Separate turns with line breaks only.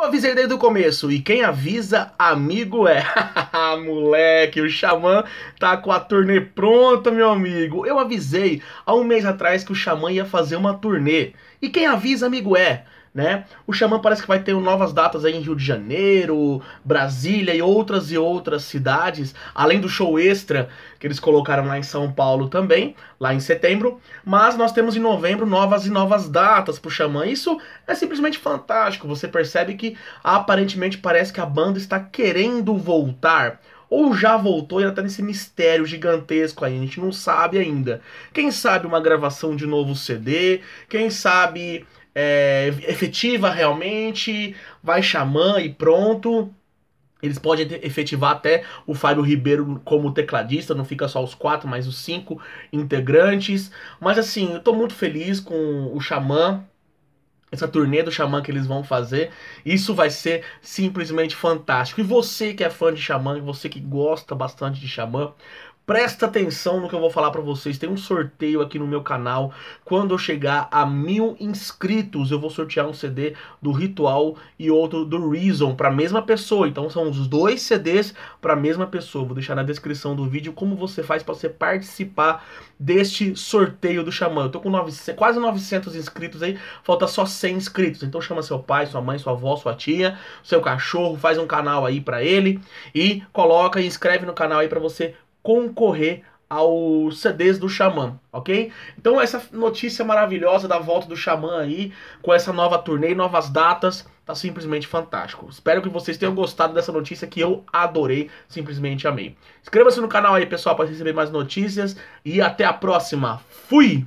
Eu avisei desde o começo, e quem avisa, amigo é. Ah, moleque, o Xamã tá com a turnê pronta, meu amigo. Eu avisei há um mês atrás que o Xamã ia fazer uma turnê. E quem avisa, amigo é né? O Xamã parece que vai ter novas datas aí em Rio de Janeiro, Brasília e outras e outras cidades, além do show extra que eles colocaram lá em São Paulo também, lá em setembro. Mas nós temos em novembro novas e novas datas pro Xamã. Isso é simplesmente fantástico. Você percebe que aparentemente parece que a banda está querendo voltar ou já voltou e ela tá nesse mistério gigantesco aí, a gente não sabe ainda. Quem sabe uma gravação de novo CD, quem sabe é, efetiva realmente, vai xamã e pronto. Eles podem efetivar até o Fábio Ribeiro como tecladista, não fica só os quatro, mas os cinco integrantes. Mas assim, eu tô muito feliz com o Xamã, essa turnê do Xamã que eles vão fazer. Isso vai ser simplesmente fantástico. E você que é fã de Xamã, você que gosta bastante de Xamã, Presta atenção no que eu vou falar para vocês. Tem um sorteio aqui no meu canal. Quando eu chegar a mil inscritos, eu vou sortear um CD do Ritual e outro do Reason para a mesma pessoa. Então são os dois CDs para a mesma pessoa. Vou deixar na descrição do vídeo como você faz para você participar deste sorteio do Xamã. Eu tô com 900, quase 900 inscritos aí, falta só 100 inscritos. Então chama seu pai, sua mãe, sua avó, sua tia, seu cachorro, faz um canal aí para ele e coloca e inscreve no canal aí para você concorrer aos CDs do Xamã, ok? Então essa notícia maravilhosa da volta do Xamã aí, com essa nova turnê, novas datas, tá simplesmente fantástico. Espero que vocês tenham gostado dessa notícia que eu adorei, simplesmente amei. Inscreva-se no canal aí, pessoal, para receber mais notícias e até a próxima. Fui!